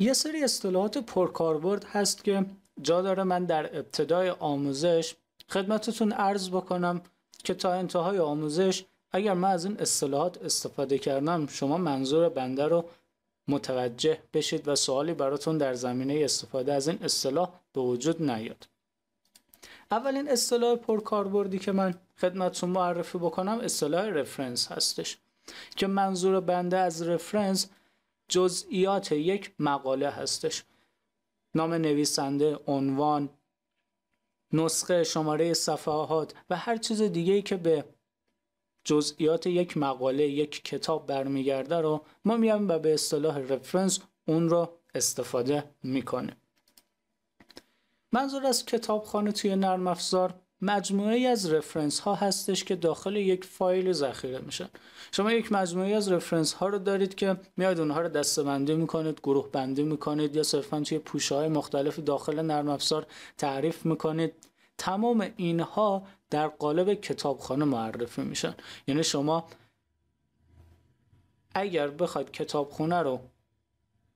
یه سری اصطلاحات پرکاربرد هست که جا داره من در ابتدای آموزش خدمتتون عرض بکنم که تا انتهای آموزش اگر من از این اصطلاحات استفاده کردم شما منظور بنده رو متوجه بشید و سوالی براتون در زمینه استفاده از این اصطلاح به وجود نیاد اولین اصطلاح پرکاربردی که من خدمتتون معرفی بکنم اصطلاح رفرنس هستش که منظور بنده از رفرنس جزئیات یک مقاله هستش نام نویسنده عنوان نسخه شماره صفحات و هر چیز دیگه ای که به جزئیات یک مقاله یک کتاب برمیگرده رو ما میام و به اصطلاح رفرنس اون رو استفاده میکنه منظور از کتابخانه توی نرم افزار مجموعه ای از رفرنس ها هستش که داخل یک فایل ذخیره میشن شما یک مجموعه از رفرنس ها رو دارید که میاد اونها رو دستبندی میکنید گروه بندی میکنید یا صرفا توی پوشه های مختلف داخل نرم افزار تعریف میکنید تمام اینها در قالب کتابخانه معرفی میشن یعنی شما اگر بخواید کتابخونه رو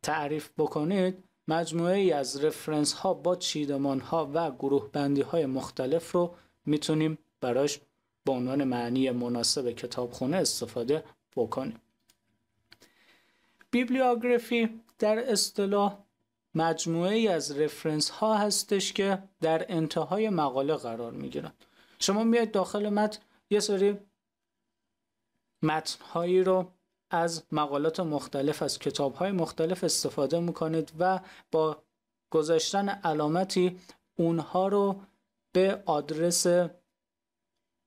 تعریف بکنید مجموعه ای از رفرنس ها با چیدمان ها و گروه های مختلف رو میتونیم براش به عنوان معنی مناسب کتابخونه استفاده بکنیم بیبلیوگرافی در اصطلاح مجموعه ای از رفرنس ها هستش که در انتهای مقاله قرار می گیرن. شما میاید داخل متن یه سری متن هایی رو از مقالات مختلف از های مختلف استفاده میکنید و با گذاشتن علامتی اونها رو به آدرس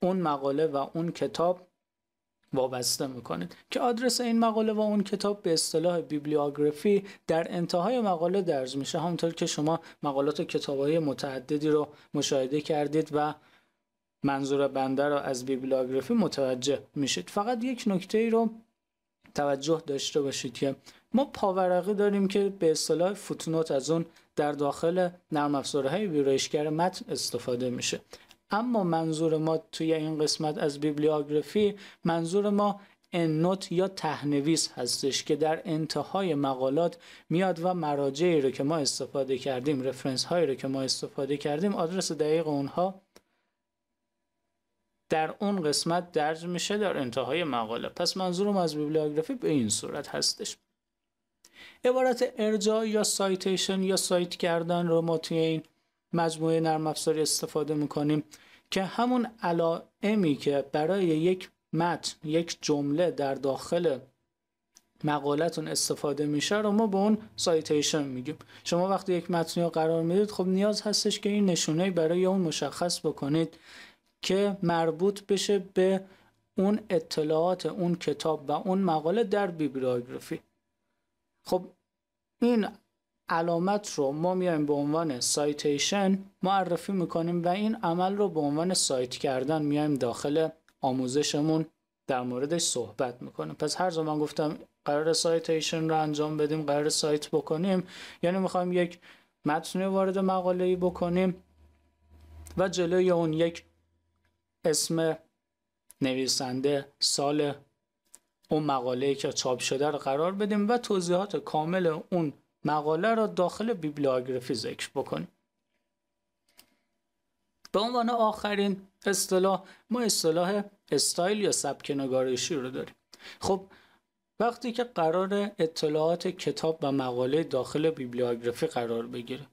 اون مقاله و اون کتاب وابسته میکنید که آدرس این مقاله و اون کتاب به اصطلاح بیبلیوگرافی در انتهای مقاله درز میشه همونطور که شما مقالات و های متعددی رو مشاهده کردید و منظور بنده رو از بیبلیوگرافی متوجه میشید فقط یک نکته ای رو توجه داشته باشید که ما پاورقی داریم که به اصطلاح فوتنوت از اون در داخل نرم افزارهای ویرایشگر متن استفاده میشه اما منظور ما توی این قسمت از بیبلیوگرافی منظور ما انوت یا تهنویس هستش که در انتهای مقالات میاد و مراجعی رو که ما استفاده کردیم رفرنس هایی رو که ما استفاده کردیم آدرس دقیق اونها در اون قسمت درج میشه در انتهای مقاله پس منظورم از بیبلیوگرافی به این صورت هستش عبارت ارجاع یا سایتیشن یا سایت کردن رو ما توی این مجموعه نرم افزاری استفاده میکنیم که همون علائمی که برای یک متن یک جمله در داخل مقالتون استفاده میشه رو ما به اون سایتیشن میگیم شما وقتی یک متنی رو قرار میدید خب نیاز هستش که این نشونه برای اون مشخص بکنید که مربوط بشه به اون اطلاعات اون کتاب و اون مقاله در بیبلیوگرافی خب این علامت رو ما میایم به عنوان سایتیشن معرفی میکنیم و این عمل رو به عنوان سایت کردن میایم داخل آموزشمون در موردش صحبت میکنیم پس هر زمان گفتم قرار سایتیشن رو انجام بدیم قرار سایت بکنیم یعنی میخوایم یک متن وارد مقاله ای بکنیم و جلوی اون یک اسم نویسنده سال اون مقاله که چاپ شده رو قرار بدیم و توضیحات کامل اون مقاله را داخل بیبلیوگرافی ذکر بکنیم به عنوان آخرین اصطلاح ما اصطلاح استایل یا سبک نگارشی رو داریم خب وقتی که قرار اطلاعات کتاب و مقاله داخل بیبلیوگرافی قرار بگیره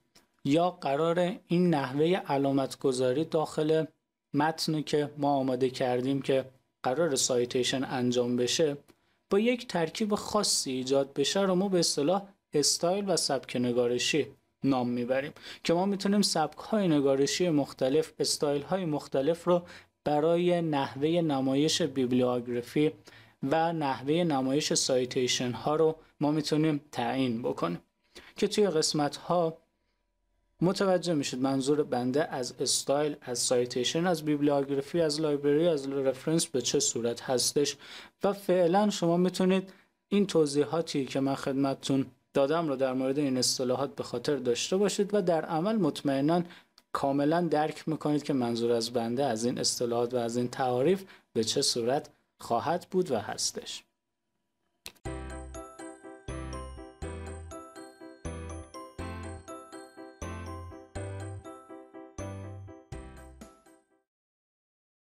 یا قرار این نحوه علامت گذاری داخل متنی که ما آماده کردیم که قرار سایتیشن انجام بشه با یک ترکیب خاصی ایجاد بشه رو ما به اصطلاح استایل و سبک نگارشی نام میبریم که ما میتونیم سبک های نگارشی مختلف استایل های مختلف رو برای نحوه نمایش بیبلیوگرافی و نحوه نمایش سایتیشن ها رو ما میتونیم تعیین بکنیم که توی قسمت ها متوجه میشید منظور بنده از استایل از سایتیشن از بیبلیوگرافی از لایبرری از رفرنس به چه صورت هستش و فعلا شما میتونید این توضیحاتی که من خدمتتون دادم رو در مورد این اصطلاحات به خاطر داشته باشید و در عمل مطمئنا کاملا درک میکنید که منظور از بنده از این اصطلاحات و از این تعاریف به چه صورت خواهد بود و هستش